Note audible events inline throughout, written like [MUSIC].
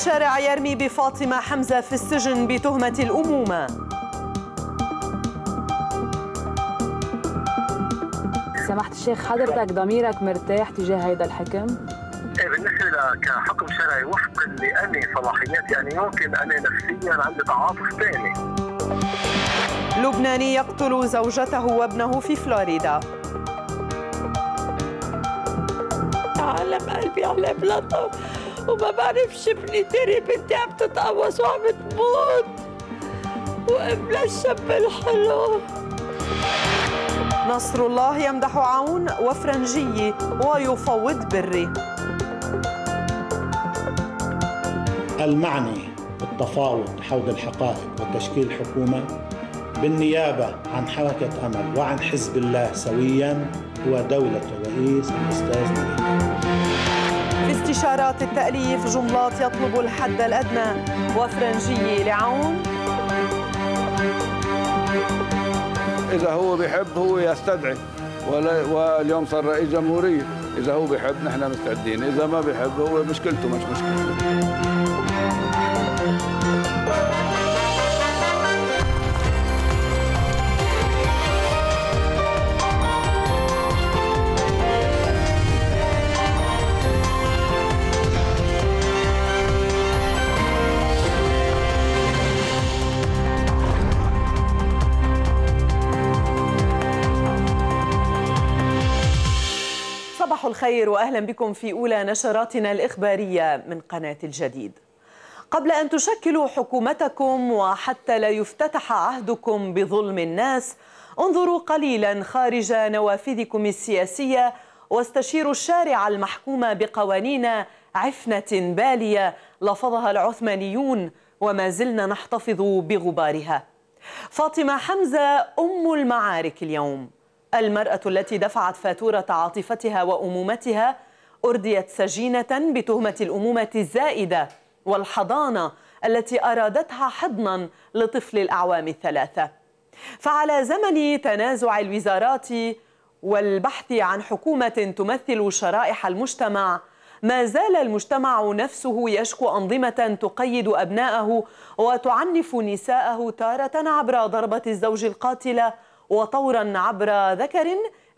الشارع يرمي بفاطمة حمزة في السجن بتهمة الأمومة سمحت الشيخ حضرتك ضميرك مرتاح تجاه هذا الحكم؟ إيه، بالنسبه كحكم شرعي وفقا لاني صلاحيات يعني يمكن انا نفسيا عندي تعاطف ثاني. لبناني يقتل زوجته وابنه في فلوريدا. عالم قلبي على بلادهم وما بعرفش ابني تري بنتي عم تتقوص وعم تموت وقبل الشاب الحلو نصر الله يمدح عون وفرنجي ويفوض بري المعني بالتفاوض حول الحقائق وتشكيل حكومة بالنيابة عن حركة أمل وعن حزب الله سويا هو دولة الرئيس الأستاذ نبيل في استشارات التأليف جملات يطلب الحد الأدنى وفرنجية لعون إذا هو بيحب هو يستدعي واليوم صار رئيس جمهورية إذا هو بيحب نحن مستعدين إذا ما بيحب هو مشكلته مش مشكلته الخير واهلا بكم في اولى نشراتنا الاخباريه من قناه الجديد. قبل ان تشكلوا حكومتكم وحتى لا يفتتح عهدكم بظلم الناس، انظروا قليلا خارج نوافذكم السياسيه واستشيروا الشارع المحكوم بقوانين عفنه باليه لفظها العثمانيون وما زلنا نحتفظ بغبارها. فاطمه حمزه ام المعارك اليوم. المرأة التي دفعت فاتورة عاطفتها وأمومتها أرديت سجينة بتهمة الأمومة الزائدة والحضانة التي أرادتها حضنا لطفل الأعوام الثلاثة فعلى زمن تنازع الوزارات والبحث عن حكومة تمثل شرائح المجتمع ما زال المجتمع نفسه يشكو أنظمة تقيد أبناءه وتعنف نساءه تارة عبر ضربة الزوج القاتلة وطورا عبر ذكر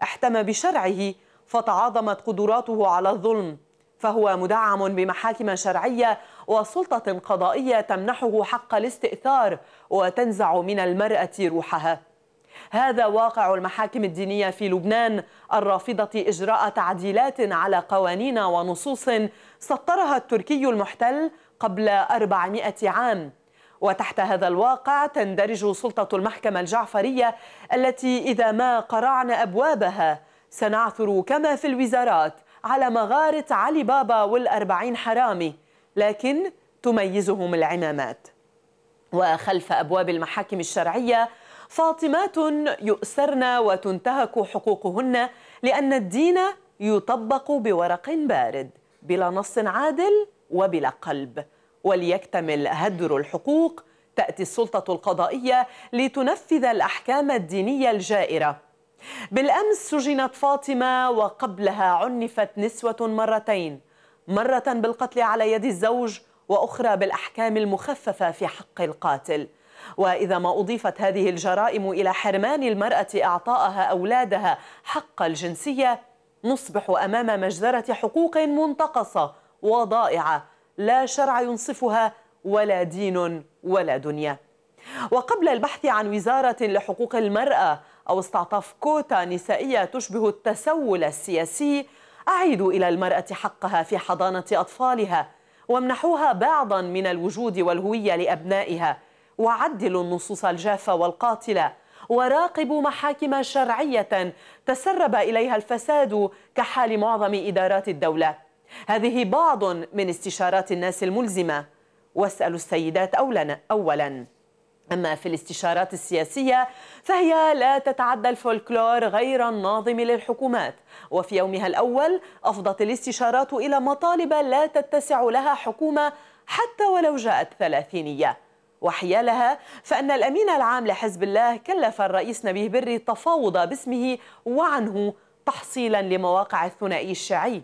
احتمى بشرعه فتعاظمت قدراته على الظلم فهو مدعم بمحاكم شرعية وسلطة قضائية تمنحه حق الاستئثار وتنزع من المرأة روحها هذا واقع المحاكم الدينية في لبنان الرافضة إجراء تعديلات على قوانين ونصوص سطرها التركي المحتل قبل 400 عام وتحت هذا الواقع تندرج سلطة المحكمة الجعفرية التي إذا ما قرعنا أبوابها سنعثر كما في الوزارات على مغارة علي بابا والأربعين حرامي لكن تميزهم العمامات وخلف أبواب المحاكم الشرعية فاطمات يؤسرن وتنتهك حقوقهن لأن الدين يطبق بورق بارد بلا نص عادل وبلا قلب وليكتمل هدر الحقوق تأتي السلطة القضائية لتنفذ الأحكام الدينية الجائرة بالأمس سجنت فاطمة وقبلها عنفت نسوة مرتين مرة بالقتل على يد الزوج وأخرى بالأحكام المخففة في حق القاتل وإذا ما أضيفت هذه الجرائم إلى حرمان المرأة إعطاءها أولادها حق الجنسية نصبح أمام مجزرة حقوق منتقصة وضائعة لا شرع ينصفها ولا دين ولا دنيا وقبل البحث عن وزارة لحقوق المرأة أو استعطاف كوتا نسائية تشبه التسول السياسي أعيدوا إلى المرأة حقها في حضانة أطفالها وامنحوها بعضا من الوجود والهوية لأبنائها وعدلوا النصوص الجافة والقاتلة وراقبوا محاكم شرعية تسرب إليها الفساد كحال معظم إدارات الدولة هذه بعض من استشارات الناس الملزمة واسألوا السيدات أولا أولاً أما في الاستشارات السياسية فهي لا تتعدى الفولكلور غير الناظم للحكومات وفي يومها الأول أفضت الاستشارات إلى مطالب لا تتسع لها حكومة حتى ولو جاءت ثلاثينية وحيالها فأن الأمين العام لحزب الله كلف الرئيس نبيه بري التفاوض باسمه وعنه تحصيلا لمواقع الثنائي الشيعي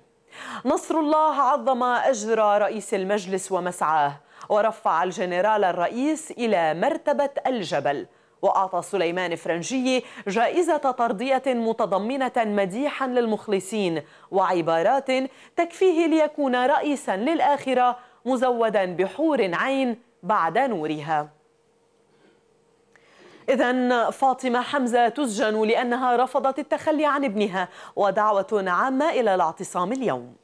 نصر الله عظم أجر رئيس المجلس ومسعاه ورفع الجنرال الرئيس إلى مرتبة الجبل وأعطى سليمان فرنجي جائزة ترضية متضمنة مديحا للمخلصين وعبارات تكفيه ليكون رئيسا للآخرة مزودا بحور عين بعد نورها إذا فاطمة حمزة تسجن لأنها رفضت التخلي عن ابنها ودعوة عامة إلى الاعتصام اليوم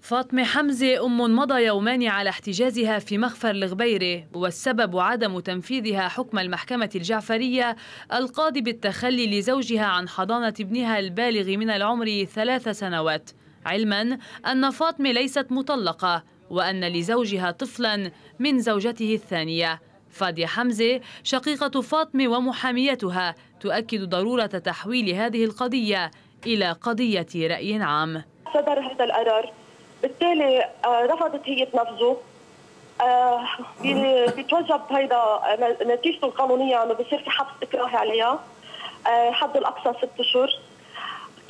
فاطمة حمزة أم مضى يومان على احتجازها في مخفر الغبيرة والسبب عدم تنفيذها حكم المحكمة الجعفرية القاضي بالتخلي لزوجها عن حضانة ابنها البالغ من العمر ثلاث سنوات علما أن فاطمة ليست مطلقة وأن لزوجها طفلا من زوجته الثانية فادية حمزة شقيقة فاطمة ومحاميتها تؤكد ضرورة تحويل هذه القضية إلى قضية رأي عام صدر هذا القرار بالتالي آه، رفضت هي تنفذه آه، يعني بتوجب بيتوجب هيدا نتيجته القانونيه انه بصير في حبس اكراهي عليها آه، حد الاقصى ست اشهر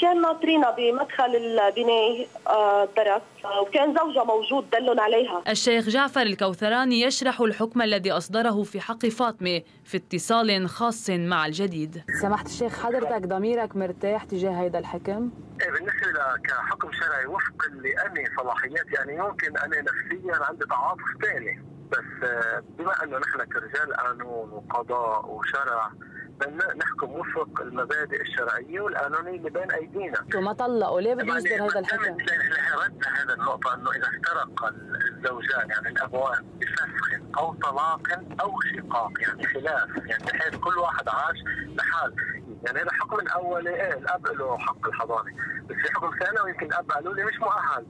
كان ناطرينا بمدخل البناية آه، الدرس وكان زوجها موجود دلن عليها الشيخ جعفر الكوثراني يشرح الحكم الذي أصدره في حق فاطمة في اتصال خاص مع الجديد سمحت الشيخ حضرتك ضميرك مرتاح تجاه هذا الحكم؟ إيه، بالنسبة كحكم شرعي وفق لأني صلاحيات يعني يمكن أنا نفسيا عندي تعاطف ثاني بس آه، بما أنه نحن كرجال قانون وقضاء وشرع بدنا نحكم وفق المبادئ الشرعيه والقانونيه اللي بين ايدينا. وما طلقوا ليه بده يصدر هذا الحكم؟ ردنا هذا النقطه انه اذا افترق الزوجان يعني الابوان بفسخ او طلاق او شقاق يعني خلاف يعني بحيث كل واحد عاش لحال يعني هذا حكم الاولي ايه الاب له حق الحضانه بس في حكم ثانوي يمكن الاب قالوا لي مش مؤهل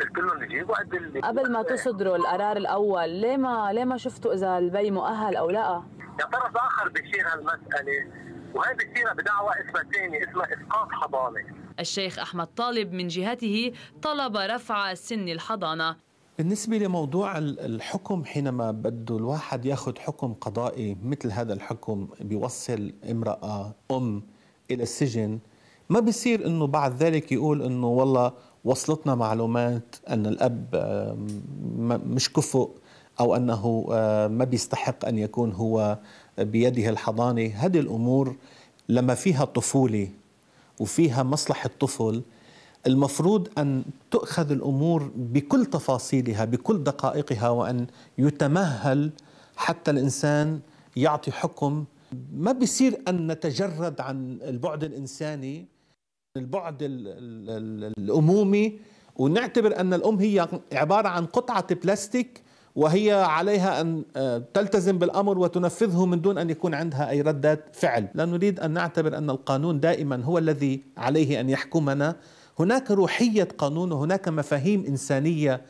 قلت قبل ما تصدروا القرار الاول ليه ما ليه ما شفتوا اذا البي مؤهل او لا؟ يعني طرف اخر بيشير هالمساله وهي بتصير بدعوى اسمها ثاني اسمها اسقاط حضانه الشيخ احمد طالب من جهته طلب رفع سن الحضانه بالنسبة لموضوع الحكم حينما بده الواحد ياخذ حكم قضائي مثل هذا الحكم بيوصل امرأة أم إلى السجن ما بيصير انه بعد ذلك يقول انه والله وصلتنا معلومات ان الاب مش كفؤ أو أنه آه، ما بيستحق أن يكون هو بيده الحضانة هذه الأمور لما فيها طفولة وفيها مصلحة الطفل المفروض أن تؤخذ الأمور بكل تفاصيلها بكل دقائقها وأن يتمهل حتى الإنسان يعطي حكم ما بيصير أن نتجرد عن البعد الإنساني البعد الأمومي ونعتبر أن الأم هي عبارة عن قطعة بلاستيك وهي عليها أن آه، تلتزم بالأمر وتنفذه من دون أن يكون عندها أي ردة فعل لا نريد أن نعتبر أن القانون دائما هو الذي عليه أن يحكمنا هناك روحية قانون وهناك مفاهيم إنسانية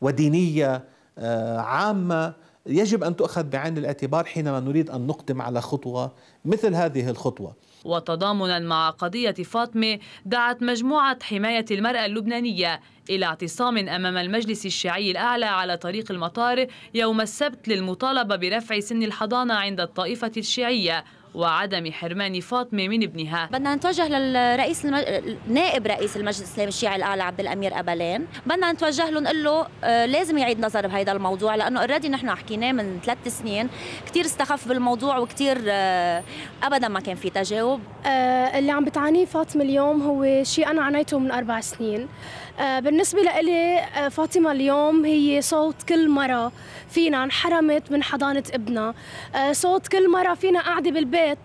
ودينية آه، عامة يجب أن تؤخذ بعين الاعتبار حينما نريد أن نقدم على خطوة مثل هذه الخطوة وتضامنا مع قضية فاطمة دعت مجموعة حماية المرأة اللبنانية إلى اعتصام أمام المجلس الشيعي الأعلى على طريق المطار يوم السبت للمطالبة برفع سن الحضانة عند الطائفة الشيعية وعدم حرمان فاطمة من ابنها بدنا نتوجه للرئيس المج... نائب رئيس المجلس الإسلامي الشيعي الأعلى عبد الأمير أبلان بدنا نتوجه له نقول له آه، لازم يعيد نظر بهذا الموضوع لأنه اوريدي نحن حكيناه من ثلاث سنين كثير استخف بالموضوع وكثير آه، أبدا ما كان في تجاوب آه، اللي عم بتعانيه فاطمة اليوم هو شيء أنا عانيته من أربع سنين آه، بالنسبة لإلي آه، فاطمة اليوم هي صوت كل مرة فينا انحرمت من حضانة ابنها آه، صوت كل مرة فينا قاعدة بالبيت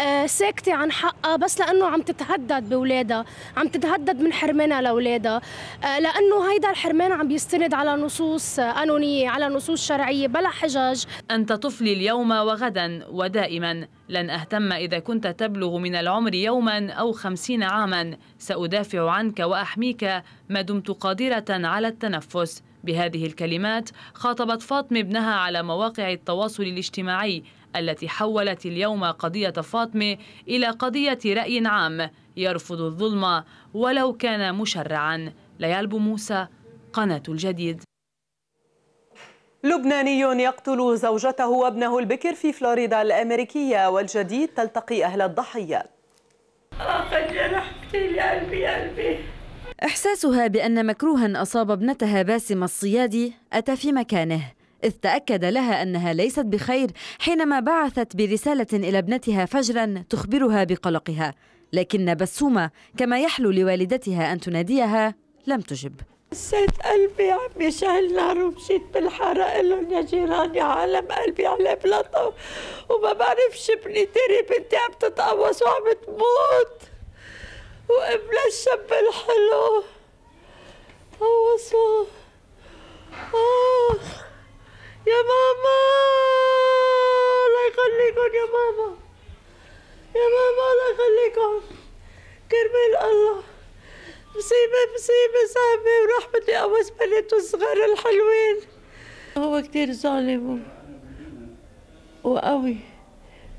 آه، ساكتة عن حقها بس لأنه عم تتهدد بولادها عم تتهدد من حرمانها لأولادها آه، لأنه هيدا الحرمان عم بيستند على نصوص قانونية على نصوص شرعية بلا حجج أنت طفلي اليوم وغدا ودائما لن أهتم إذا كنت تبلغ من العمر يوما أو خمسين عاما سأدافع عنك وأحميك ما دمت قادرة على التنفس بهذه الكلمات خاطبت فاطمة ابنها على مواقع التواصل الاجتماعي التي حولت اليوم قضية فاطمة إلى قضية رأي عام يرفض الظلم ولو كان مشرعا ليال موسى قناة الجديد لبناني يقتل زوجته وابنه البكر في فلوريدا الأمريكية والجديد تلتقي أهل الضحية إحساسها بأن مكروها أصاب ابنتها باسم الصيادي أتى في مكانه إذ تأكد لها أنها ليست بخير حينما بعثت برسالة إلى ابنتها فجرا تخبرها بقلقها لكن بسومة كما يحلو لوالدتها أن تناديها لم تجب حسيت قلبي عم نار ومشيت بالحارة لهم يا جيراني عالم قلبي على بلطة وما بعرفش تري بنتي عم تتقوص وعم تموت وقبل الشاب الحلو قوصوا آخ يا ماما الله يخليكم يا ماما يا ماما الله يخليكم كرمال الله مصيبة مصيبة صعبة ورحمة بدي أوز بناته الصغار الحلوين هو كتير ظالم وقوي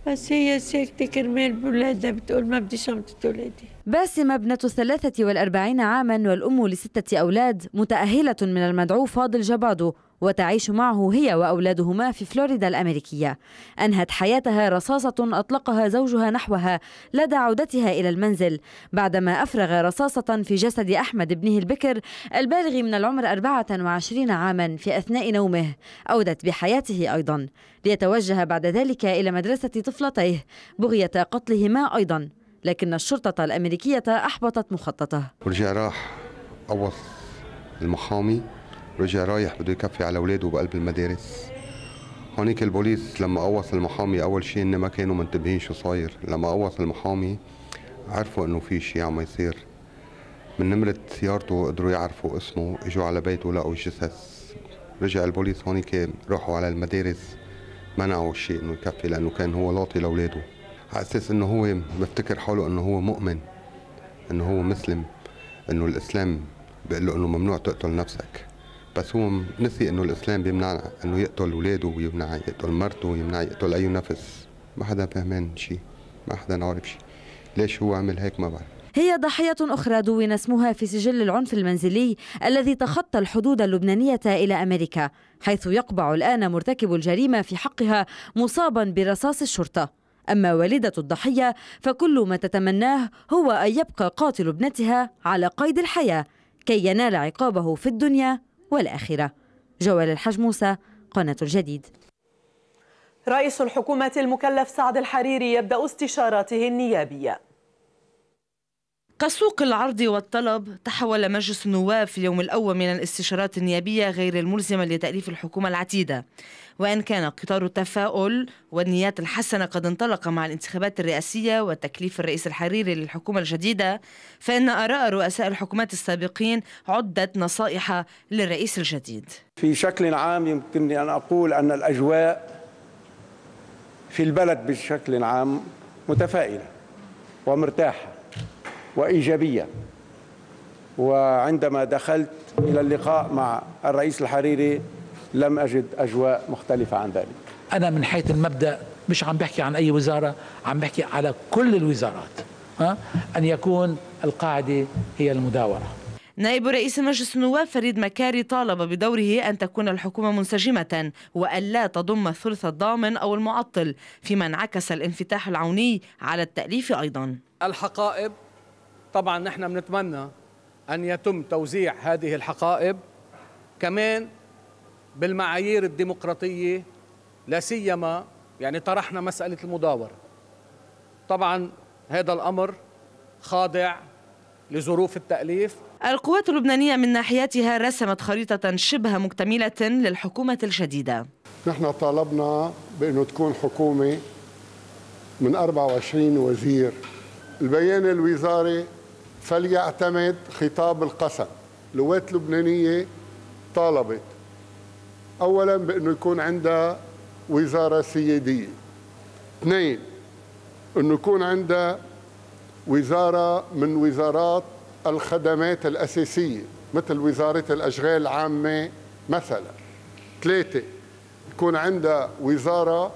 بس هي ساكتة كرمال بولادها بتقول ما بدي شمتة ولادي باسمة ابنة الثلاثة والأربعين عاما والأم لستة أولاد متأهلة من المدعو فاضل جبادو وتعيش معه هي وأولادهما في فلوريدا الأمريكية أنهت حياتها رصاصة أطلقها زوجها نحوها لدى عودتها إلى المنزل بعدما أفرغ رصاصة في جسد أحمد ابنه البكر البالغ من العمر 24 عاما في أثناء نومه أودت بحياته أيضا ليتوجه بعد ذلك إلى مدرسة طفلتيه بغية قتلهما أيضا لكن الشرطة الأمريكية أحبطت مخططه ورجع راح أوص المحامي رجع رايح بده يكفي على اولاده بقلب المدارس هونيك البوليس لما قوص المحامي اول شيء ان ما كانوا منتبهين شو صاير لما قوص المحامي عرفوا انه في شيء عم يصير من نمرة سيارته قدروا يعرفوا اسمه اجوا على بيته لقوا الجثث رجع البوليس هونيك راحوا على المدارس منعوا الشيء انه يكفي لانه كان هو لاطي لاولاده على اساس انه هو مفتكر حاله انه هو مؤمن انه هو مسلم انه الاسلام بيقول له انه ممنوع تقتل نفسك بس هو نسي انه الاسلام بيمنع انه يقتل اولاده ويمنع يقتل مرته ويمنع يقتل اي نفس ما حدا فهمان شيء ما حدا عارف شيء ليش هو عمل هيك ما بعرف هي ضحية أخرى دون اسمها في سجل العنف المنزلي الذي تخطى الحدود اللبنانية إلى أمريكا حيث يقبع الآن مرتكب الجريمة في حقها مصابا برصاص الشرطة أما والدة الضحية فكل ما تتمناه هو أن يبقى قاتل ابنتها على قيد الحياة كي ينال عقابه في الدنيا والآخرة جوال الحج موسى قناة الجديد رئيس الحكومة المكلف سعد الحريري يبدأ استشاراته النيابية كسوق العرض والطلب تحول مجلس النواب في اليوم الأول من الاستشارات النيابية غير الملزمة لتأليف الحكومة العتيدة وإن كان قطار التفاؤل والنيات الحسنة قد انطلق مع الانتخابات الرئاسية وتكليف الرئيس الحريري للحكومة الجديدة فإن آراء رؤساء الحكومات السابقين عدت نصائح للرئيس الجديد في شكل عام يمكنني أن أقول أن الأجواء في البلد بشكل عام متفائلة ومرتاحة وإيجابية وعندما دخلت إلى اللقاء مع الرئيس الحريري لم أجد أجواء مختلفة عن ذلك أنا من حيث المبدأ مش عم بحكي عن أي وزارة عم بحكي على كل الوزارات ها؟ أن يكون القاعدة هي المداورة نائب رئيس مجلس النواب فريد مكاري طالب بدوره أن تكون الحكومة منسجمة وألا تضم الثلث الضامن أو المعطل فيما انعكس الانفتاح العوني على التأليف أيضا الحقائب طبعا نحن بنتمنى أن يتم توزيع هذه الحقائب كمان بالمعايير الديمقراطية لا سيما يعني طرحنا مسألة المداورة طبعا هذا الأمر خاضع لظروف التأليف القوات اللبنانية من ناحيتها رسمت خريطة شبه مكتملة للحكومة الجديدة نحن طالبنا بأنه تكون حكومة من 24 وزير البيان الوزاري فليعتمد خطاب القسم لواءات لبنانية طالبت أولا بأنه يكون عندها وزارة سيادية اثنين أنه يكون عندها وزارة من وزارات الخدمات الأساسية مثل وزارة الأشغال العامة مثلا ثلاثة يكون عندها وزارة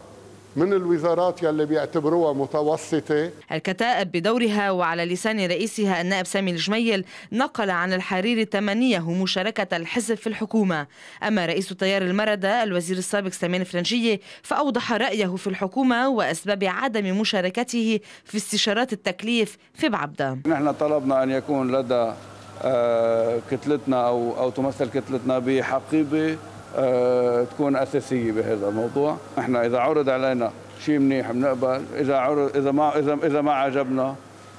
من الوزارات يلي بيعتبروها متوسطة الكتائب بدورها وعلى لسان رئيسها النائب سامي الجميل نقل عن الحريري تمنيه مشاركة الحزب في الحكومة أما رئيس تيار المردة الوزير السابق سلمان فرنجية فأوضح رأيه في الحكومة وأسباب عدم مشاركته في استشارات التكليف في بعبدة نحن طلبنا أن يكون لدى آه، كتلتنا أو, أو تمثل كتلتنا بحقيبة آه، تكون اساسيه بهذا الموضوع احنا اذا عرض علينا شيء منيح بنقبل اذا عرض اذا ما اذا اذا ما عجبنا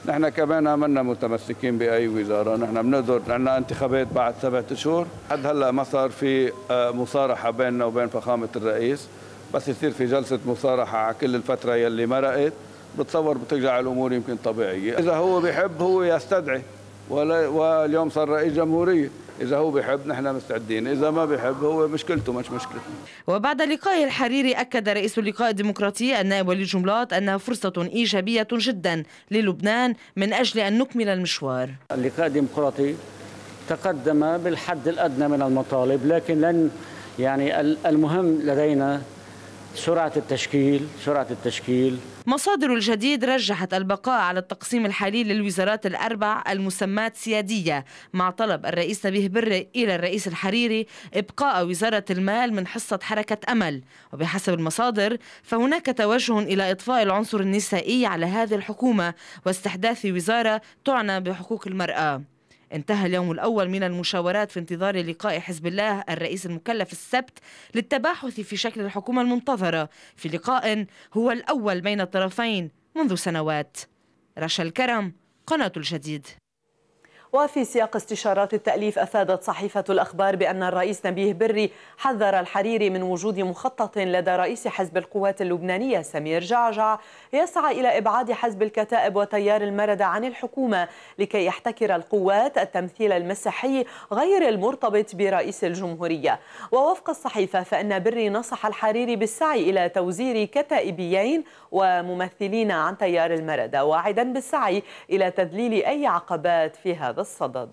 نحن كمان منا متمسكين باي وزاره، نحن بنقدر عندنا انتخابات بعد سبعة اشهر، حد هلا ما صار في آه، مصارحه بيننا وبين فخامه الرئيس، بس يصير في جلسه مصارحه على كل الفتره يلي مرقت، بتصور بترجع الامور يمكن طبيعيه، اذا هو بيحب هو يستدعي واليوم صار رئيس جمهوريه إذا هو بحب نحن مستعدين إذا ما بحب هو مشكلته مش مشكلة وبعد لقاء الحريري أكد رئيس اللقاء الديمقراطي النائب وليد جملات أنها فرصة إيجابية جدا للبنان من أجل أن نكمل المشوار اللقاء الديمقراطي تقدم بالحد الأدنى من المطالب لكن لن يعني المهم لدينا سرعة التشكيل سرعة التشكيل مصادر الجديد رجحت البقاء على التقسيم الحالي للوزارات الأربع المسماة سيادية مع طلب الرئيس نبيه بري إلى الرئيس الحريري إبقاء وزارة المال من حصة حركة أمل وبحسب المصادر فهناك توجه إلى إطفاء العنصر النسائي على هذه الحكومة واستحداث وزارة تعنى بحقوق المرأة انتهى اليوم الأول من المشاورات في انتظار لقاء حزب الله الرئيس المكلف السبت للتباحث في شكل الحكومة المنتظرة في لقاء هو الأول بين الطرفين منذ سنوات رشا الكرم قناة الجديد وفي سياق استشارات التأليف أفادت صحيفة الأخبار بأن الرئيس نبيه بري حذر الحريري من وجود مخطط لدى رئيس حزب القوات اللبنانية سمير جعجع يسعى إلى إبعاد حزب الكتائب وتيار المردة عن الحكومة لكي يحتكر القوات التمثيل المسيحي غير المرتبط برئيس الجمهورية ووفق الصحيفة فإن بري نصح الحريري بالسعي إلى توزير كتائبيين وممثلين عن تيار المرده واعدا بالسعي إلى تذليل أي عقبات في هذا الصدد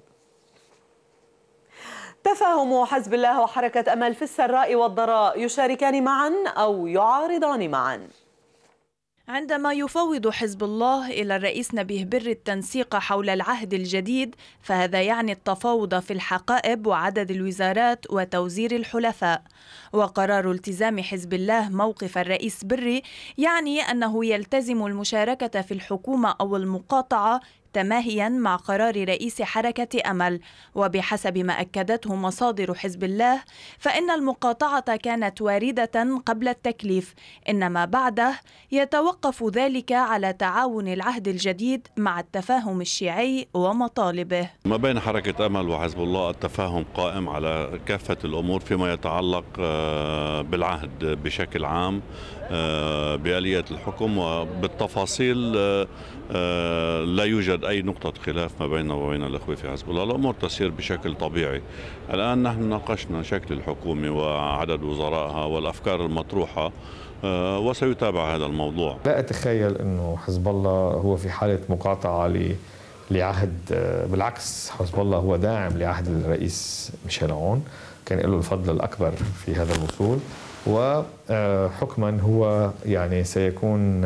تفاهم حزب الله وحركة أمل في السراء والضراء يشاركان معا أو يعارضان معا عندما يفوض حزب الله إلى الرئيس نبيه بر التنسيق حول العهد الجديد فهذا يعني التفاوض في الحقائب وعدد الوزارات وتوزير الحلفاء وقرار التزام حزب الله موقف الرئيس بري يعني أنه يلتزم المشاركة في الحكومة أو المقاطعة تماهيا مع قرار رئيس حركة أمل وبحسب ما أكدته مصادر حزب الله فإن المقاطعة كانت واردة قبل التكليف إنما بعده يتوقف ذلك على تعاون العهد الجديد مع التفاهم الشيعي ومطالبه ما بين حركة أمل وحزب الله التفاهم قائم على كافة الأمور فيما يتعلق آه، بالعهد بشكل عام آه، بآلية الحكم وبالتفاصيل آه، آه، لا يوجد أي نقطة خلاف ما بيننا وبين الأخوة في حزب الله الأمور تسير بشكل طبيعي الآن نحن ناقشنا شكل الحكومة وعدد وزرائها والأفكار المطروحة آه، وسيتابع هذا الموضوع لا أتخيل أنه حزب الله هو في حالة مقاطعة لعهد آه، بالعكس حزب الله هو داعم لعهد الرئيس ميشيل عون كان له الفضل الأكبر في هذا الوصول وحكما هو يعني سيكون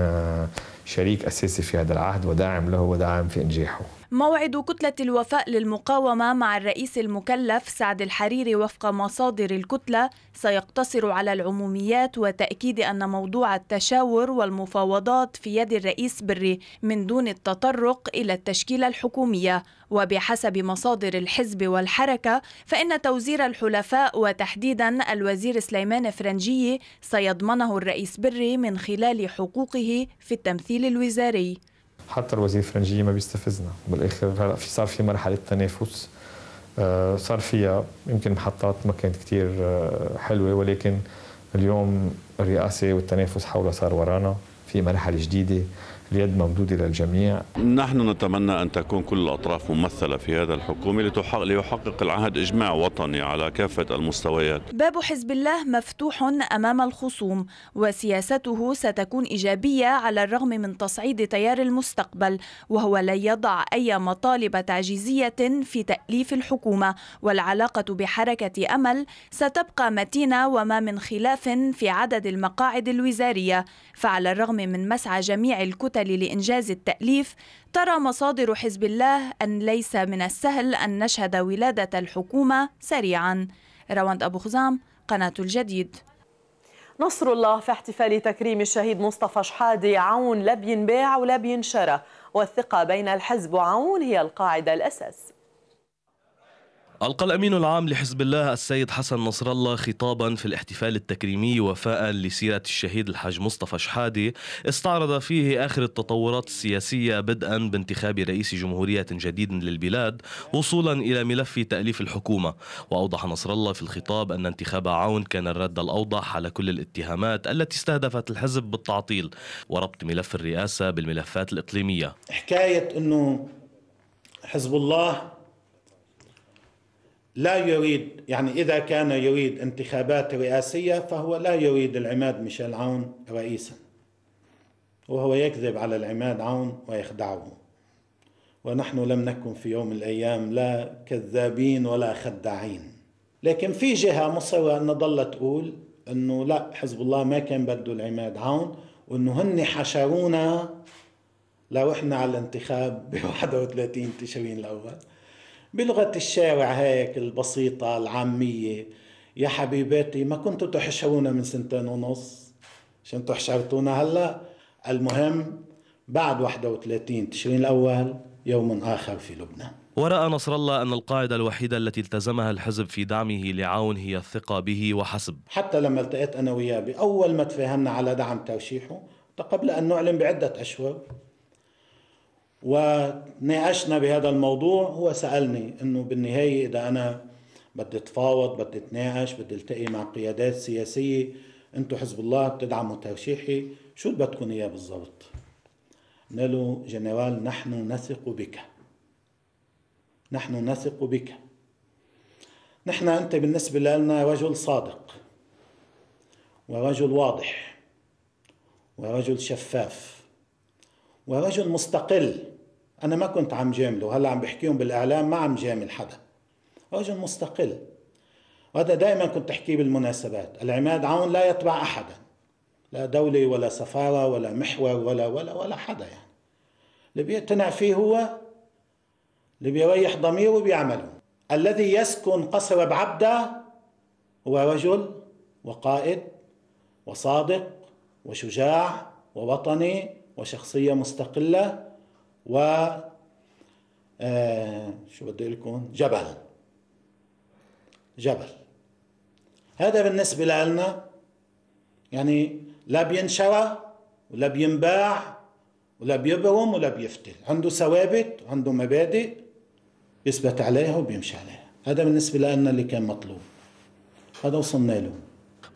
شريك أساسي في هذا العهد وداعم له وداعم في إنجاحه موعد كتلة الوفاء للمقاومة مع الرئيس المكلف سعد الحريري وفق مصادر الكتلة سيقتصر على العموميات وتأكيد أن موضوع التشاور والمفاوضات في يد الرئيس بري من دون التطرق إلى التشكيلة الحكومية وبحسب مصادر الحزب والحركة فإن توزير الحلفاء وتحديدا الوزير سليمان فرنجي سيضمنه الرئيس بري من خلال حقوقه في التمثيل الوزاري حتى الوزير الفرنجيه ما بيستفزنا بالاخر هلا في صار في مرحله تنافس آه، صار فيها يمكن محطات ما كانت كثير آه، حلوه ولكن اليوم الرئاسه والتنافس حولها صار ورانا في مرحله جديده اليد ممدودة للجميع نحن نتمنى أن تكون كل الأطراف ممثلة في هذا الحكومة ليحقق العهد إجماع وطني على كافة المستويات باب حزب الله مفتوح أمام الخصوم وسياسته ستكون إيجابية على الرغم من تصعيد تيار المستقبل وهو لا يضع أي مطالب تعجيزية في تأليف الحكومة والعلاقة بحركة أمل ستبقى متينة وما من خلاف في عدد المقاعد الوزارية فعلى الرغم من مسعى جميع الكتب المعتل لإنجاز التأليف ترى مصادر حزب الله أن ليس من السهل أن نشهد ولادة الحكومة سريعا رواند أبو خزام قناة الجديد نصر الله في احتفال تكريم الشهيد مصطفى شحادي عون لا بينباع ولا بينشرى والثقة بين الحزب وعون هي القاعدة الأساس ألقى الأمين العام لحزب الله السيد حسن نصر الله خطابا في الاحتفال التكريمي وفاء لسيرة الشهيد الحاج مصطفى شحادة استعرض فيه آخر التطورات السياسية بدءا بانتخاب رئيس جمهورية جديد للبلاد وصولا إلى ملف تأليف الحكومة وأوضح نصر الله في الخطاب أن انتخاب عون كان الرد الأوضح على كل الاتهامات التي استهدفت الحزب بالتعطيل وربط ملف الرئاسة بالملفات الإقليمية حكاية أنه حزب الله لا يريد يعني إذا كان يريد انتخابات رئاسية فهو لا يريد العماد ميشيل عون رئيسا وهو يكذب على العماد عون ويخدعه ونحن لم نكن في يوم من الأيام لا كذابين ولا خداعين لكن في جهة مصرة أن ضلت تقول أنه لا حزب الله ما كان بده العماد عون وأنه هن حشرونا لو إحنا على الانتخاب ب 31 [LAUGHS] تشرين الأول بلغة الشارع هيك البسيطة العامية يا حبيباتي ما كنتوا تحشرونا من سنتين ونص عشان تحشرتونا هلا المهم بعد 31 تشرين الأول يوم آخر في لبنان ورأى نصر الله أن القاعدة الوحيدة التي التزمها الحزب في دعمه لعون هي الثقة به وحسب حتى لما التقيت أنا وياه بأول ما تفاهمنا على دعم ترشيحه قبل أن نعلن بعدة أشهر وناقشنا بهذا الموضوع هو سألني أنه بالنهاية إذا أنا بدي أتفاوض بدي أتناقش بدي ألتقي مع قيادات سياسية أنتم حزب الله بتدعموا ترشيحي شو بدكم إياه بالضبط؟ قلنا جنرال نحن نثق بك نحن نثق بك نحن أنت بالنسبة لنا رجل صادق ورجل واضح ورجل شفاف ورجل مستقل انا ما كنت عم جامله هلا عم بحكيهم بالاعلام ما عم جامل حدا رجل مستقل وهذا دائما كنت احكيه بالمناسبات العماد عون لا يتبع احدا لا دولة ولا سفارة ولا محور ولا ولا ولا حدا يعني اللي بيقتنع فيه هو اللي بيريح ضميره بيعمله الذي يسكن قصر بعبده هو رجل وقائد وصادق وشجاع ووطني وشخصية مستقلة و آه شو بدي لكم جبل جبل هذا بالنسبة لنا يعني لا بينشوى ولا بينباع ولا بيبوم ولا بيفتل عنده ثوابت وعنده مبادئ بيثبت عليها وبيمشي عليها هذا بالنسبة لنا اللي كان مطلوب هذا وصلنا له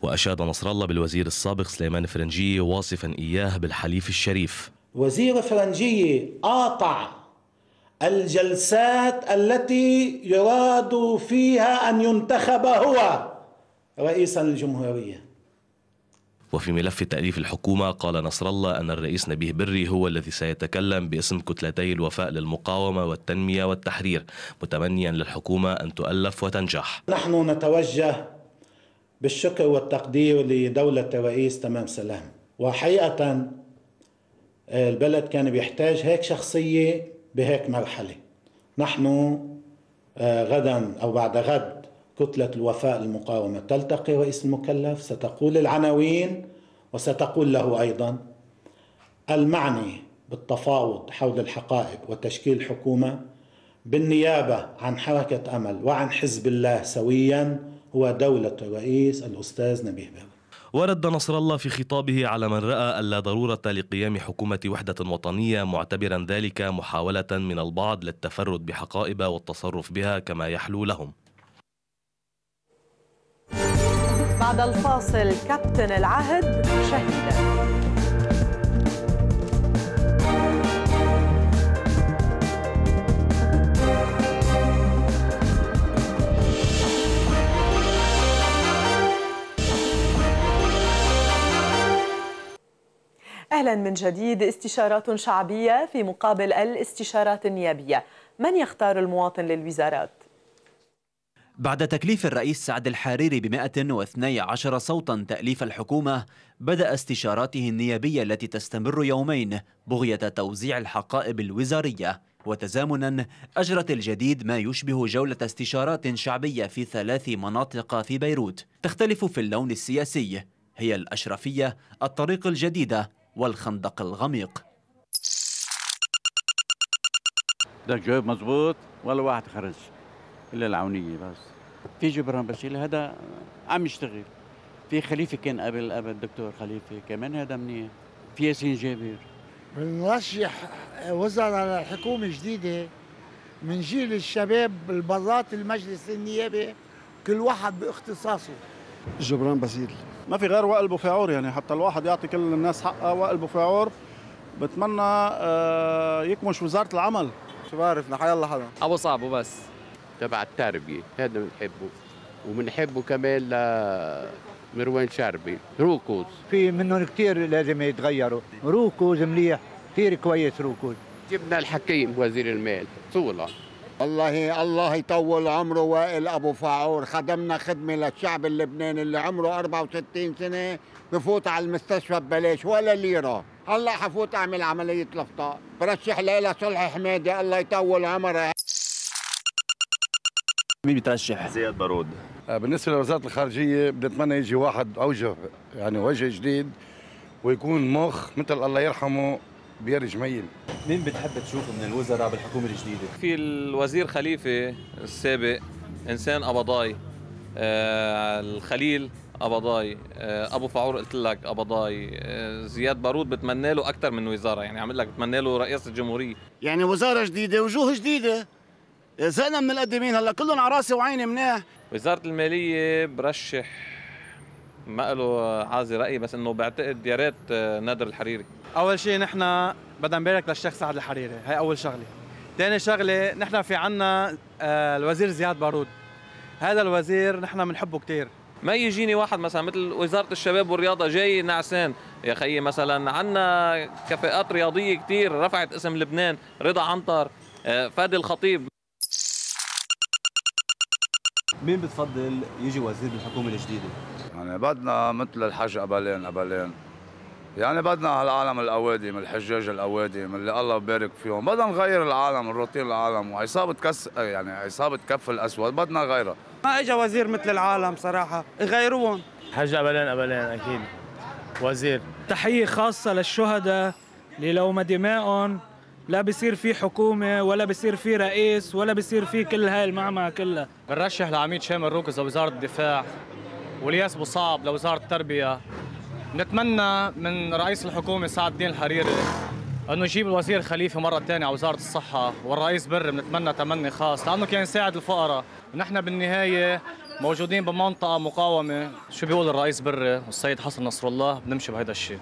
وأشاد نصر الله بالوزير السابق سليمان فرنجي واصفا إياه بالحليف الشريف وزير فرنجية قاطع الجلسات التي يراد فيها أن ينتخب هو رئيسا للجمهورية وفي ملف تأليف الحكومة قال نصر الله أن الرئيس نبيه بري هو الذي سيتكلم باسم كتلتي الوفاء للمقاومة والتنمية والتحرير متمنيا للحكومة أن تؤلف وتنجح نحن نتوجه بالشكر والتقدير لدولة الرئيس تمام سلام وحقيقة البلد كان بيحتاج هيك شخصية بهيك مرحلة نحن آه، غدا أو بعد غد كتلة الوفاء المقاومة تلتقي رئيس المكلف ستقول العناوين وستقول له أيضا المعني بالتفاوض حول الحقائب وتشكيل حكومة بالنيابة عن حركة أمل وعن حزب الله سويا هو دولة الرئيس الأستاذ نبيه بيرغ ورد نصر الله في خطابه على من رأى ألا ضرورة لقيام حكومة وحدة وطنية معتبرا ذلك محاولة من البعض للتفرد بحقائب والتصرف بها كما يحلو لهم بعد الفاصل كابتن العهد شهيدا أهلا من جديد استشارات شعبية في مقابل الاستشارات النيابية من يختار المواطن للوزارات؟ بعد تكليف الرئيس سعد الحريري ب 112 صوتا تأليف الحكومة بدأ استشاراته النيابية التي تستمر يومين بغية توزيع الحقائب الوزارية وتزامنا أجرت الجديد ما يشبه جولة استشارات شعبية في ثلاث مناطق في بيروت تختلف في اللون السياسي هي الأشرفية الطريق الجديدة والخندق الغميق ده جواب مزبوط ولا واحد خرج الا العونيه بس في جبران بشيل هذا عم يشتغل في خليفه كان قبل قبل الدكتور خليفه كمان هذا منيح في ياسين جابر بنرشح وزراء لحكومه جديده من جيل الشباب البرات المجلس النيابي كل واحد باختصاصه جبران بسيل ما في غير وائل بوفيعور يعني حتى الواحد يعطي كل الناس حقها وائل بوفيعور بتمنى آه، يكمش وزاره العمل شو بعرف نحيا الله حدا ابو صعب وبس تبع التربيه هذا بنحبه وبنحبه كمان ل مروان شربي روكوز في منهم كثير لازم يتغيروا روكوز مليح كثير كويس روكوز جبنا الحكيم وزير المال صوله الله الله يطول عمره وائل ابو فاعور خدمنا خدمه للشعب اللبناني اللي عمره 64 سنه بفوت على المستشفى ببلاش ولا ليره هلا حفوت اعمل عمليه لفطاء برشح ليلى صلح حمادي الله يطول عمره مين بترشح؟ زياد بارود آه، بالنسبه لوزاره الخارجيه بنتمنى يجي واحد اوجه يعني وجه جديد ويكون مخ مثل الله يرحمه بير جميل مين بتحب تشوفه من الوزراء بالحكومة الجديدة؟ في الوزير خليفة السابق إنسان أبضاي آه الخليل قبضاي ابو آه، فعور قلت لك قبضاي آه، زياد بارود بتمنى له اكثر من وزاره يعني عم لك بتمنى له رئاسه الجمهوريه يعني وزاره جديده وجوه جديده زينا من المقدمين هلا كلهم على راسي وعيني منيح وزاره الماليه برشح ما له عازي راي بس انه بعتقد يا ريت آه، نادر الحريري اول شيء نحن بدنا نبارك للشيخ سعد الحريري هي اول شغله ثاني شغله نحن في عنا آه، الوزير زياد بارود هذا الوزير نحن بنحبه كثير ما يجيني واحد مثلا مثل وزاره الشباب والرياضه جاي نعسان يا خيي مثلا عنا كفاءات رياضيه كثير رفعت اسم لبنان رضا عنتر آه، فادي الخطيب مين بتفضل يجي وزير بالحكومه الجديده؟ يعني بدنا مثل الحج قبلين قبلين يعني بدنا هالعالم الأوادم الحجاج الأوادم اللي الله يبارك فيهم بدنا نغير العالم الروتين العالم وعصابه كس يعني عصابه كف الاسود بدنا غيرها ما اجى وزير مثل العالم صراحه يغيروهم حج قبلين قبلين اكيد وزير تحيه خاصه للشهداء اللي لو ما دمائهم لا بصير في حكومه ولا بصير في رئيس ولا بصير في كل هاي المعمعه كلها بنرشح العميد شامل روكز لوزاره الدفاع والياس بصاب لوزاره التربيه نتمنى من رئيس الحكومه سعد الدين الحريري انه يجيب الوزير خليفه مره ثانيه على وزاره الصحه والرئيس بر بنتمنى تمني خاص لانه كان يساعد الفقراء نحن بالنهايه موجودين بمنطقه مقاومه شو بيقول الرئيس بر والسيد حسن نصر الله بنمشي بهذا الشيء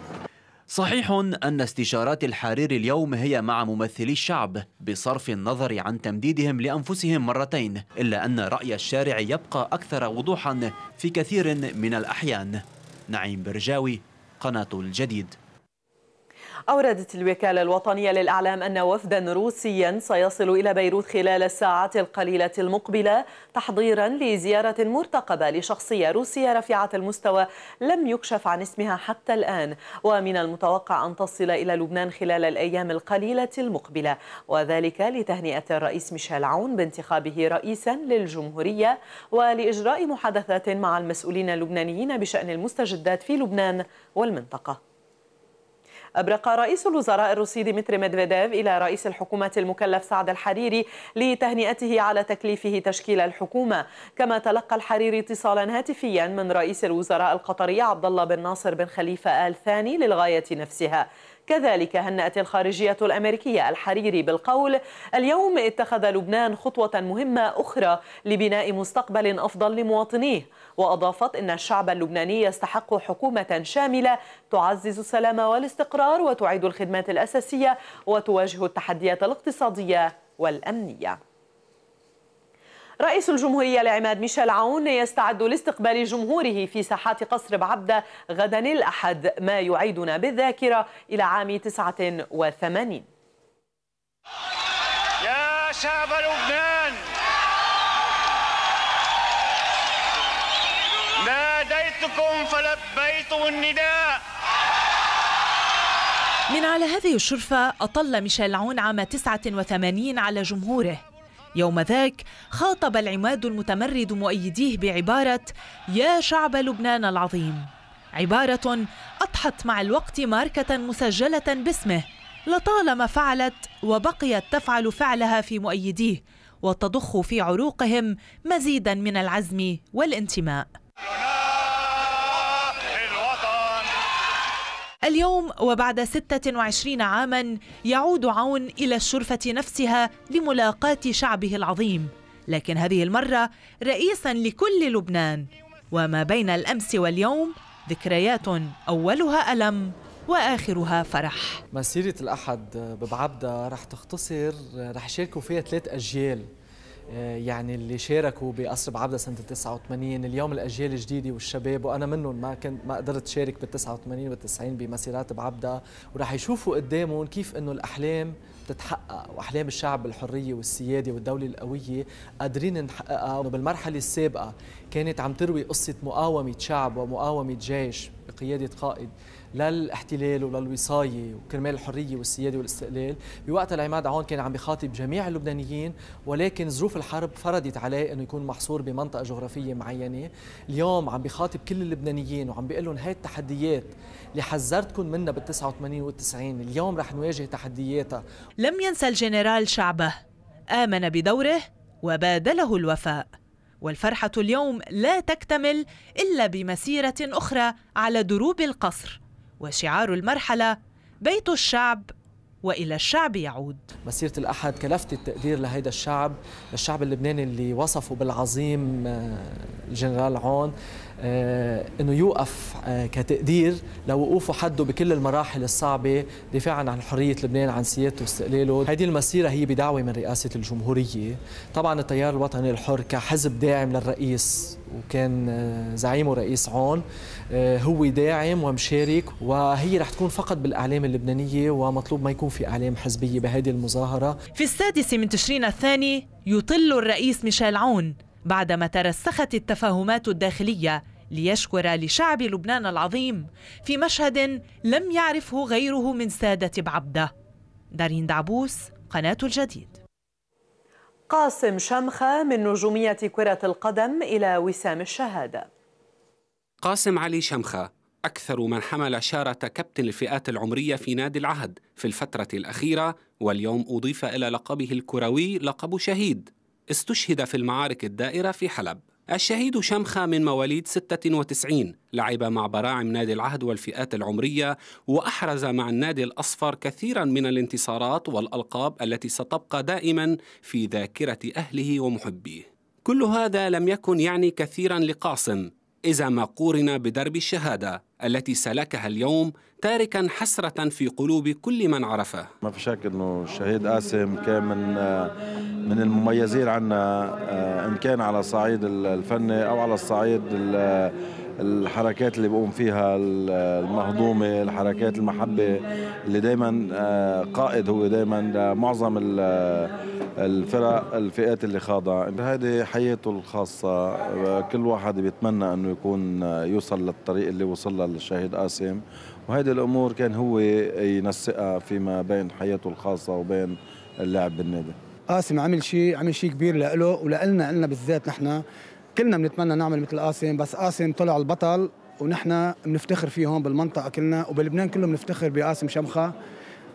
صحيح أن استشارات الحرير اليوم هي مع ممثلي الشعب بصرف النظر عن تمديدهم لأنفسهم مرتين إلا أن رأي الشارع يبقى أكثر وضوحا في كثير من الأحيان نعيم برجاوي قناة الجديد أوردت الوكالة الوطنية للأعلام أن وفدا روسيا سيصل إلى بيروت خلال الساعات القليلة المقبلة تحضيرا لزيارة مرتقبة لشخصية روسية رفيعة المستوى لم يكشف عن اسمها حتى الآن ومن المتوقع أن تصل إلى لبنان خلال الأيام القليلة المقبلة وذلك لتهنئة الرئيس ميشيل عون بانتخابه رئيسا للجمهورية ولإجراء محادثات مع المسؤولين اللبنانيين بشأن المستجدات في لبنان والمنطقة أبرق رئيس الوزراء الروسي ديمتري ميدفيديف إلى رئيس الحكومة المكلف سعد الحريري لتهنئته على تكليفه تشكيل الحكومة كما تلقى الحريري اتصالا هاتفيا من رئيس الوزراء القطري عبد الله بن ناصر بن خليفة آل ثاني للغاية نفسها كذلك هنأت الخارجية الأمريكية الحريري بالقول اليوم اتخذ لبنان خطوة مهمة أخرى لبناء مستقبل أفضل لمواطنيه وأضافت أن الشعب اللبناني يستحق حكومة شاملة تعزز السلام والاستقرار وتعيد الخدمات الأساسية وتواجه التحديات الاقتصادية والأمنية رئيس الجمهورية العماد ميشيل عون يستعد لاستقبال جمهوره في ساحات قصر بعبدة غدا الأحد ما يعيدنا بالذاكرة إلى عام 89 يا شعب لبنان بكم فلبيت النداء من على هذه الشرفة أطل ميشيل عون عام 89 على جمهوره يوم ذاك خاطب العماد المتمرد مؤيديه بعبارة يا شعب لبنان العظيم عبارة أضحت مع الوقت ماركة مسجلة باسمه لطالما فعلت وبقيت تفعل فعلها في مؤيديه وتضخ في عروقهم مزيدا من العزم والانتماء اليوم وبعد 26 عاما يعود عون إلى الشرفة نفسها لملاقاة شعبه العظيم لكن هذه المرة رئيسا لكل لبنان وما بين الأمس واليوم ذكريات أولها ألم واخرها فرح مسيره الاحد ببعبدا رح تختصر رح يشاركوا فيها ثلاث اجيال آه، يعني اللي شاركوا بقصر بعبدة سنة 89 اليوم الأجيال الجديدة والشباب وأنا منهم ما كنت ما قدرت شارك بال 89 وال 90 بمسيرات بعبدة وراح يشوفوا قدامهم كيف إنه الأحلام تتحقق وأحلام الشعب بالحرية والسيادة والدولة القوية قادرين نحققها بالمرحلة السابقة كانت عم تروي قصة مقاومة شعب ومقاومة جيش بقيادة قائد للاحتلال وللوصايه وكرمال الحريه والسياده والاستقلال بوقت العماد عون كان عم بخاطب جميع اللبنانيين ولكن ظروف الحرب فرضت عليه انه يكون محصور بمنطقه جغرافيه معينه اليوم عم بخاطب كل اللبنانيين وعم بيقول لهم هاي التحديات اللي حذرتكم منها بال89 وال90 اليوم رح نواجه تحدياتها لم ينسى الجنرال شعبه امن بدوره وبادله الوفاء والفرحه اليوم لا تكتمل الا بمسيره اخرى على دروب القصر وشعار المرحلة بيت الشعب والى الشعب يعود مسيره الاحد كلفت التقدير لهيدا الشعب للشعب اللبناني اللي وصفه بالعظيم آه، الجنرال عون آه، انه يوقف آه، كتقدير لوقوفه حده بكل المراحل الصعبه دفاعا عن حريه لبنان عن سيادته واستقلاله هذه المسيره هي بدعوه من رئاسه الجمهوريه طبعا التيار الوطني الحر كحزب داعم للرئيس وكان آه، زعيمه رئيس عون آه، هو داعم ومشارك وهي رح تكون فقط بالأعلام اللبنانية ومطلوب ما يكون في أعلام حزبية بهذه المظاهرة في السادس من تشرين الثاني يطل الرئيس ميشيل عون بعدما ترسخت التفاهمات الداخلية ليشكر لشعب لبنان العظيم في مشهد لم يعرفه غيره من سادة بعبده دارين دعبوس قناة الجديد قاسم شمخة من نجومية كرة القدم إلى وسام الشهادة قاسم علي شمخة أكثر من حمل شارة كابتن الفئات العمرية في نادي العهد في الفترة الأخيرة واليوم أضيف إلى لقبه الكروي لقب شهيد استشهد في المعارك الدائرة في حلب الشهيد شمخة من مواليد 96 لعب مع براعم نادي العهد والفئات العمرية وأحرز مع النادي الأصفر كثيرا من الانتصارات والألقاب التي ستبقى دائما في ذاكرة أهله ومحبيه كل هذا لم يكن يعني كثيرا لقاسم إذا ما قورن بدرب الشهادة التي سلكها اليوم تاركا حسرة في قلوب كل من عرفه ما في شك أنه الشهيد قاسم كان من من المميزين عنا آه، إن كان على الصعيد الفني أو على الصعيد الحركات اللي بقوم فيها المهضومة الحركات المحبة اللي دايما آه، قائد هو دايما آه، معظم الفرق الفئات اللي خاضع هذه حياته الخاصة كل واحد بيتمنى أنه يكون يوصل للطريق اللي وصل الشهيد قاسم وهيدي الامور كان هو ينسقها فيما بين حياته الخاصه وبين اللعب بالنادي قاسم عمل شيء عمل شيء كبير لإله ولنا لنا بالذات نحن كلنا بنتمنى نعمل مثل قاسم بس قاسم طلع البطل ونحن بنفتخر فيه هون بالمنطقه كلنا وبلبنان كله بنفتخر بقاسم شمخه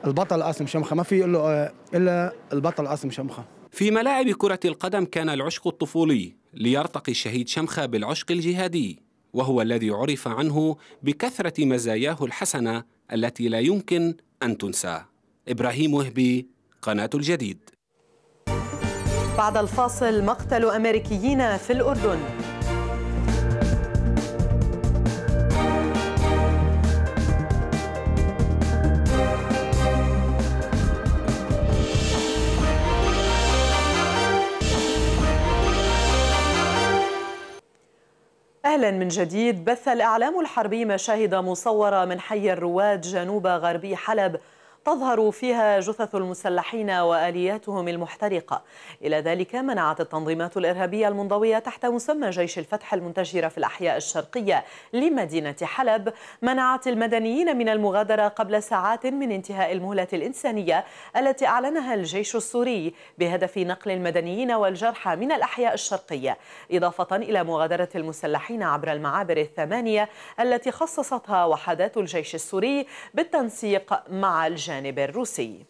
البطل قاسم شمخه ما في له الا البطل قاسم شمخه في ملاعب كره القدم كان العشق الطفولي ليرتقي الشهيد شمخه بالعشق الجهادي وهو الذي عرف عنه بكثرة مزاياه الحسنة التي لا يمكن أن تنسى إبراهيم وهبي قناة الجديد بعد الفاصل مقتل أمريكيين في الأردن أهلا من جديد بث الإعلام الحربي مشاهد مصورة من حي الرواد جنوب غربي حلب تظهر فيها جثث المسلحين وآلياتهم المحترقة إلى ذلك منعت التنظيمات الإرهابية المنضوية تحت مسمى جيش الفتح المنتشرة في الأحياء الشرقية لمدينة حلب منعت المدنيين من المغادرة قبل ساعات من انتهاء المهلة الإنسانية التي أعلنها الجيش السوري بهدف نقل المدنيين والجرحى من الأحياء الشرقية إضافة إلى مغادرة المسلحين عبر المعابر الثمانية التي خصصتها وحدات الجيش السوري بالتنسيق مع الجيش الجانب الروسي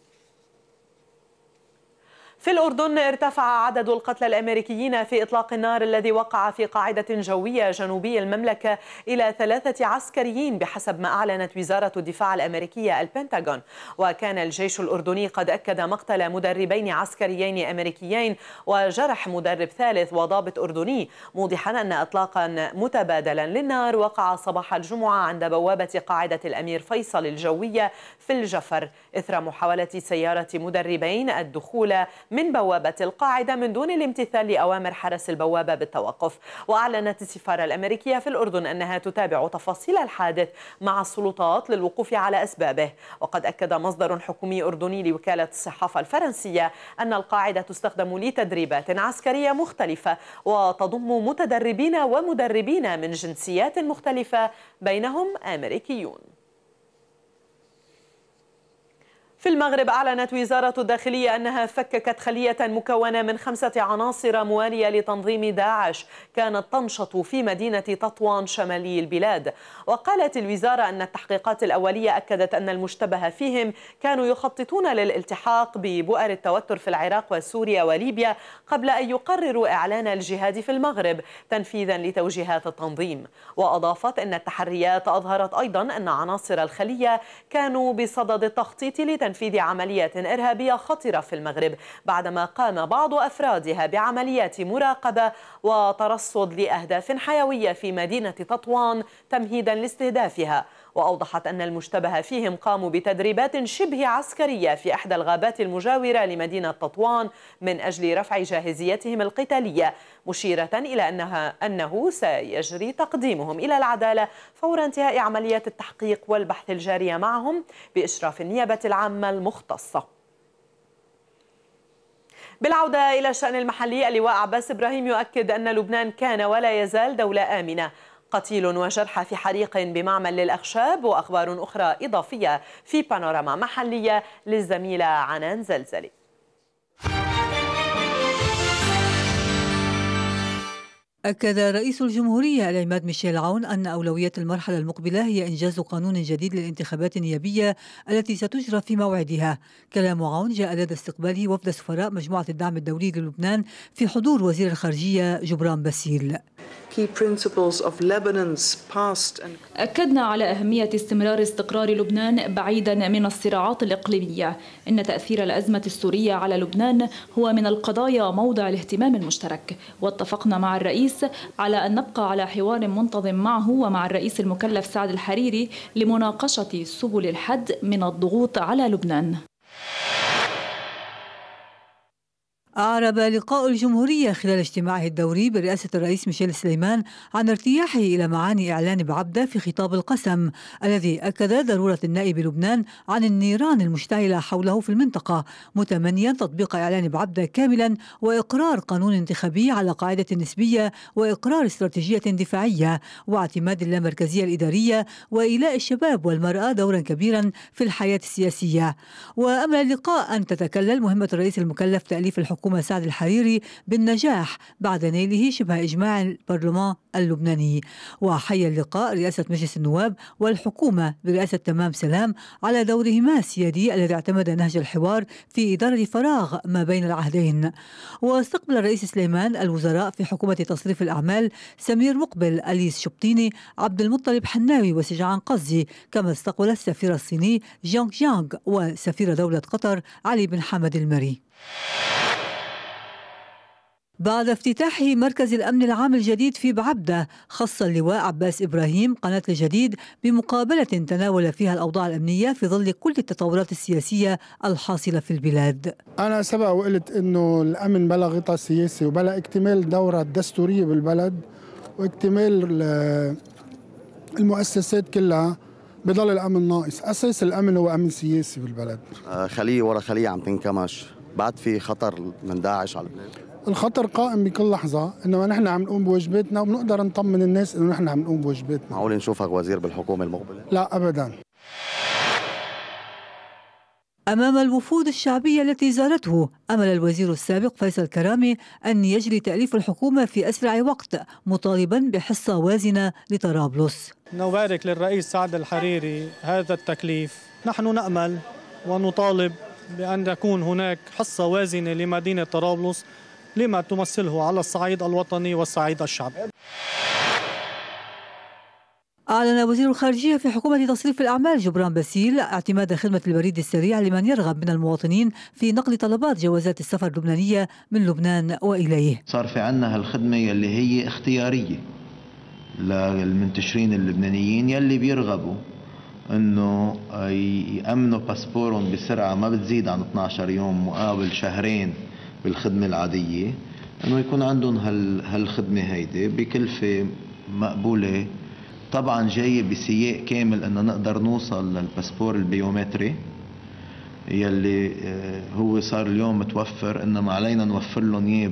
في الأردن ارتفع عدد القتلى الأمريكيين في إطلاق النار الذي وقع في قاعدة جوية جنوبي المملكة إلى ثلاثة عسكريين بحسب ما أعلنت وزارة الدفاع الأمريكية البنتاغون وكان الجيش الأردني قد أكد مقتل مدربين عسكريين أمريكيين وجرح مدرب ثالث وضابط أردني موضحا أن إطلاقا متبادلا للنار وقع صباح الجمعة عند بوابة قاعدة الأمير فيصل الجوية في الجفر إثر محاولة سيارة مدربين الدخول من بوابة القاعدة من دون الامتثال لأوامر حرس البوابة بالتوقف وأعلنت السفارة الأمريكية في الأردن أنها تتابع تفاصيل الحادث مع السلطات للوقوف على أسبابه وقد أكد مصدر حكومي أردني لوكالة الصحافة الفرنسية أن القاعدة تستخدم لتدريبات عسكرية مختلفة وتضم متدربين ومدربين من جنسيات مختلفة بينهم أمريكيون في المغرب أعلنت وزارة الداخلية أنها فككت خلية مكونة من خمسة عناصر موالية لتنظيم داعش كانت تنشط في مدينة تطوان شمالي البلاد وقالت الوزارة أن التحقيقات الأولية أكدت أن المشتبه فيهم كانوا يخططون للالتحاق ببؤر التوتر في العراق وسوريا وليبيا قبل أن يقرروا إعلان الجهاد في المغرب تنفيذا لتوجيهات التنظيم وأضافت أن التحريات أظهرت أيضا أن عناصر الخلية كانوا بصدد التخطيط لتنفيذ تنفيذ عمليات إرهابية خطرة في المغرب بعدما قام بعض أفرادها بعمليات مراقبة وترصد لأهداف حيوية في مدينة تطوان تمهيدا لاستهدافها وأوضحت أن المشتبه فيهم قاموا بتدريبات شبه عسكرية في إحدى الغابات المجاورة لمدينة تطوان من أجل رفع جاهزيتهم القتالية مشيرة إلى أنها أنه سيجري تقديمهم إلى العدالة فور انتهاء عمليات التحقيق والبحث الجارية معهم بإشراف النيابة العامة المختصة بالعودة إلى الشأن المحلي اللواء عباس إبراهيم يؤكد أن لبنان كان ولا يزال دولة آمنة قتيل وجرحى في حريق بمعمل للأخشاب وأخبار أخرى إضافية في بانوراما محلية للزميلة عنان زلزلي أكد رئيس الجمهورية العماد ميشيل عون أن أولوية المرحلة المقبلة هي إنجاز قانون جديد للانتخابات النيابية التي ستجرى في موعدها. كلام عون جاء لدى استقباله وفد سفراء مجموعة الدعم الدولي للبنان في حضور وزير الخارجية جبران باسيل. أكدنا على أهمية استمرار استقرار لبنان بعيدا من الصراعات الإقليمية إن تأثير الأزمة السورية على لبنان هو من القضايا موضع الاهتمام المشترك واتفقنا مع الرئيس على أن نبقى على حوار منتظم معه ومع الرئيس المكلف سعد الحريري لمناقشة سبل الحد من الضغوط على لبنان أعرب لقاء الجمهورية خلال اجتماعه الدوري برئاسة الرئيس ميشيل سليمان عن ارتياحه إلى معاني إعلان بعبدة في خطاب القسم الذي أكد ضرورة النائب بلبنان عن النيران المشتعلة حوله في المنطقة متمنيا تطبيق إعلان بعبدة كاملا وإقرار قانون انتخابي على قاعدة نسبية وإقرار استراتيجية دفاعية واعتماد اللامركزية الإدارية وإيلاء الشباب والمرأة دورا كبيرا في الحياة السياسية وأمل اللقاء أن تتكلل مهمة الرئيس المكلف تأليف الحكومة الحكومة سعد الحريري بالنجاح بعد نيله شبه إجماع البرلمان اللبناني وحي اللقاء رئاسة مجلس النواب والحكومة برئاسة تمام سلام على دورهما السيادي الذي اعتمد نهج الحوار في إدارة فراغ ما بين العهدين واستقبل الرئيس سليمان الوزراء في حكومة تصريف الأعمال سمير مقبل أليس شبطيني عبد المطلب حناوي وسجعان قزي كما استقبل السفير الصيني جيانغ جيانغ وسفير دولة قطر علي بن حمد المري بعد افتتاح مركز الأمن العام الجديد في بعبدة خص اللواء عباس إبراهيم قناة الجديد بمقابلة تناول فيها الأوضاع الأمنية في ظل كل التطورات السياسية الحاصلة في البلاد أنا سبق وقلت أنه الأمن بلا غطاء سياسي وبلا اكتمال دورة دستورية بالبلد واكتمال آه، المؤسسات كلها بضل الأمن ناقص أساس الأمن هو أمن سياسي بالبلد آه، خلية ورا خلية عم تنكمش بعد في خطر من داعش على البلاد الخطر قائم بكل لحظه انما نحن عم نقوم بواجباتنا وبنقدر نطمن الناس انه نحن عم نقوم بواجباتنا معقول نشوفك وزير بالحكومه المقبله لا ابدا أمام الوفود الشعبية التي زارته أمل الوزير السابق فيصل كرامي أن يجري تأليف الحكومة في أسرع وقت مطالبا بحصة وازنة لطرابلس نبارك للرئيس سعد الحريري هذا التكليف نحن نأمل ونطالب بأن تكون هناك حصة وازنة لمدينة طرابلس لما تمثله على الصعيد الوطني والصعيد الشعبي أعلن وزير الخارجية في حكومة تصريف الأعمال جبران باسيل اعتماد خدمة البريد السريع لمن يرغب من المواطنين في نقل طلبات جوازات السفر اللبنانية من لبنان وإليه صار في عنا هالخدمة يلي هي اختيارية للمنتشرين اللبنانيين يلي بيرغبوا انه يامنوا باسبورهم بسرعه ما بتزيد عن 12 يوم مقابل شهرين بالخدمة العادية انه يكون عندهم هال هالخدمة هيدي بكلفة مقبولة طبعا جاية بسياق كامل انه نقدر نوصل للباسبور البيومتري يلي آه، هو صار اليوم متوفر انما علينا نوفر لهم اياه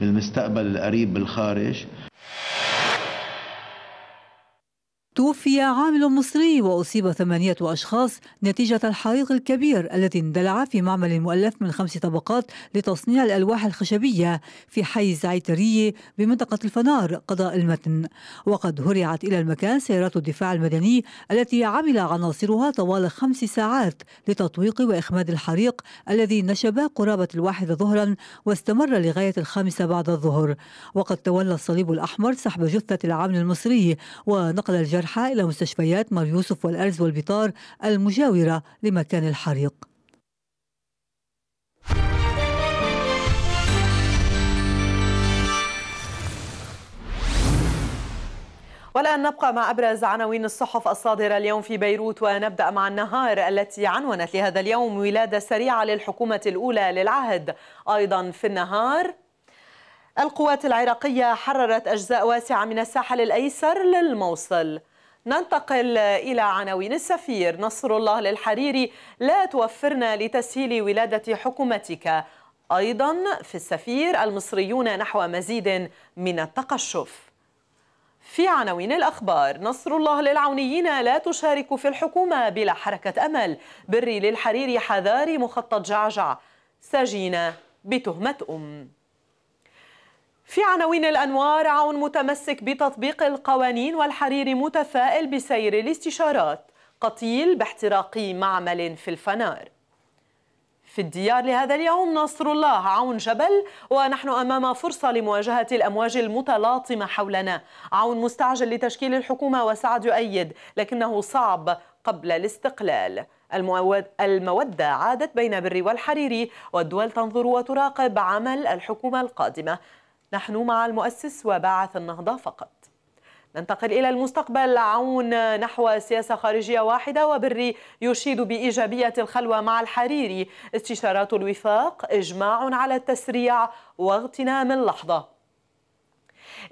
بالمستقبل القريب بالخارج توفي عامل مصري وأصيب ثمانية أشخاص نتيجة الحريق الكبير الذي اندلع في معمل مؤلف من خمس طبقات لتصنيع الألواح الخشبية في حي زعيترية بمنطقة الفنار قضاء المتن وقد هرعت إلى المكان سيارات الدفاع المدني التي عمل عناصرها طوال خمس ساعات لتطويق وإخماد الحريق الذي نشب قرابة الواحدة ظهرا واستمر لغاية الخامسة بعد الظهر وقد تولى الصليب الأحمر سحب جثة العامل المصري ونقل الجرح الجرحى إلى مستشفيات مار يوسف والأرز والبطار المجاورة لمكان الحريق والآن نبقى مع أبرز عناوين الصحف الصادرة اليوم في بيروت ونبدأ مع النهار التي عنونت لهذا اليوم ولادة سريعة للحكومة الأولى للعهد أيضا في النهار القوات العراقية حررت أجزاء واسعة من الساحل الأيسر للموصل ننتقل إلى عناوين السفير نصر الله للحريري لا توفرنا لتسهيل ولادة حكومتك أيضا في السفير المصريون نحو مزيد من التقشف في عناوين الأخبار نصر الله للعونيين لا تشارك في الحكومة بلا حركة أمل بري للحريري حذاري مخطط جعجع سجين بتهمة أم في عناوين الأنوار عون متمسك بتطبيق القوانين والحرير متفائل بسير الاستشارات قتيل باحتراق معمل في الفنار في الديار لهذا اليوم نصر الله عون جبل ونحن أمام فرصة لمواجهة الأمواج المتلاطمة حولنا عون مستعجل لتشكيل الحكومة وسعد يؤيد لكنه صعب قبل الاستقلال المودة عادت بين بري والحريري والدول تنظر وتراقب عمل الحكومة القادمة نحن مع المؤسس وباعث النهضة فقط ننتقل إلى المستقبل عون نحو سياسة خارجية واحدة وبري يشيد بإيجابية الخلوة مع الحريري استشارات الوفاق إجماع على التسريع واغتنام اللحظة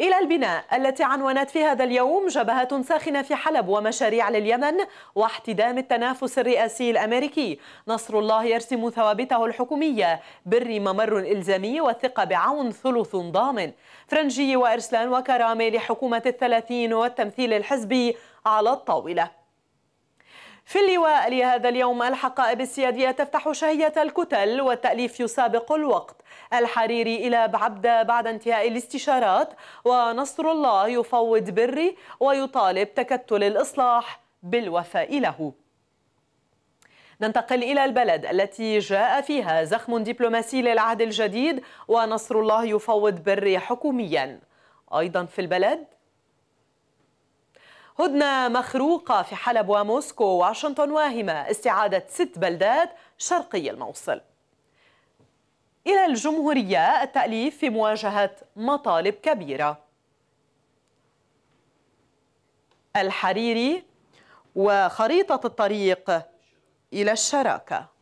إلى البناء التي عنونت في هذا اليوم جبهات ساخنة في حلب ومشاريع لليمن واحتدام التنافس الرئاسي الأمريكي نصر الله يرسم ثوابته الحكومية بر ممر إلزامي والثقة بعون ثلث ضامن فرنجي وإرسلان وكرامي لحكومة الثلاثين والتمثيل الحزبي على الطاولة في اللواء لهذا اليوم الحقائب السيادية تفتح شهية الكتل والتأليف يسابق الوقت الحريري إلى بعبدة بعد انتهاء الاستشارات ونصر الله يفوض بري ويطالب تكتل الإصلاح بالوفاء له ننتقل إلى البلد التي جاء فيها زخم دبلوماسي للعهد الجديد ونصر الله يفوض بري حكوميا أيضا في البلد هدنة مخروقة في حلب وموسكو وواشنطن واهمة استعادة ست بلدات شرقي الموصل إلى الجمهورية التأليف في مواجهة مطالب كبيرة الحريري وخريطة الطريق إلى الشراكة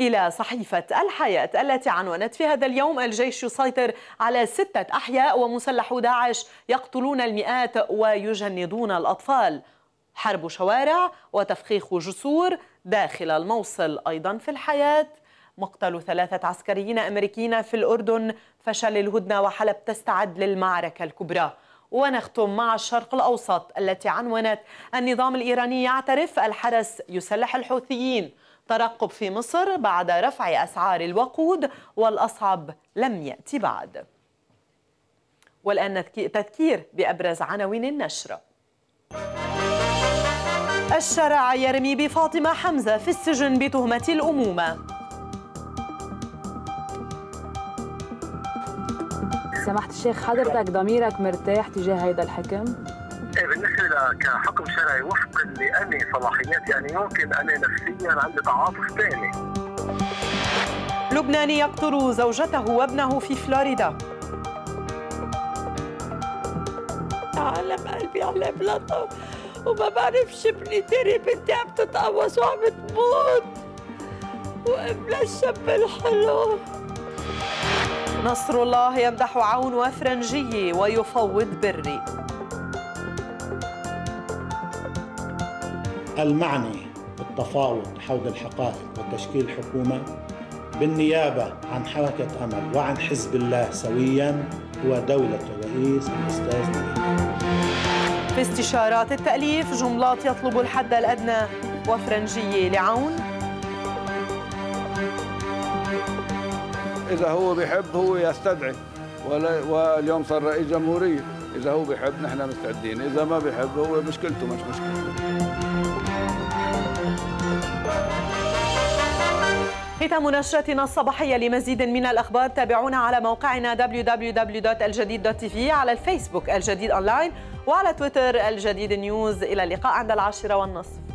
إلى صحيفة الحياة التي عنونت في هذا اليوم الجيش يسيطر على ستة أحياء ومسلحو داعش يقتلون المئات ويجندون الأطفال حرب شوارع وتفخيخ جسور داخل الموصل أيضا في الحياة مقتل ثلاثة عسكريين أمريكيين في الأردن فشل الهدنة وحلب تستعد للمعركة الكبرى ونختم مع الشرق الأوسط التي عنونت النظام الإيراني يعترف الحرس يسلح الحوثيين ترقب في مصر بعد رفع أسعار الوقود والأصعب لم يأتي بعد والآن تذكير بأبرز عناوين النشر الشرع يرمي بفاطمة حمزة في السجن بتهمة الأمومة سمحت الشيخ حضرتك ضميرك مرتاح تجاه هيدا الحكم؟ كحكم شرعي وفقا لاني صلاحيات يعني يمكن انا نفسيا عندي تعاطف ثاني لبناني يقتل زوجته وابنه في فلوريدا عالم قلبي على بلاطه وما بعرفش تري بنتي عم تتقوص وعم تموت وابن الشاب الحلو نصر الله يمدح عون وفرنجي ويفوض بري المعني بالتفاوض حول الحقائق وتشكيل حكومة بالنيابة عن حركة أمل وعن حزب الله سويا هو دولة الرئيس الأستاذ نبيل في استشارات التأليف جملات يطلب الحد الأدنى وفرنجية لعون إذا هو بيحب هو يستدعي واليوم صار رئيس جمهورية إذا هو بيحب نحن مستعدين إذا ما بيحب هو مشكلته مش مشكلته ختام نشرتنا الصباحية لمزيد من الأخبار تابعونا على موقعنا www.الجديد.tv على الفيسبوك الجديد أونلاين وعلى تويتر الجديد نيوز إلى اللقاء عند العاشرة والنصف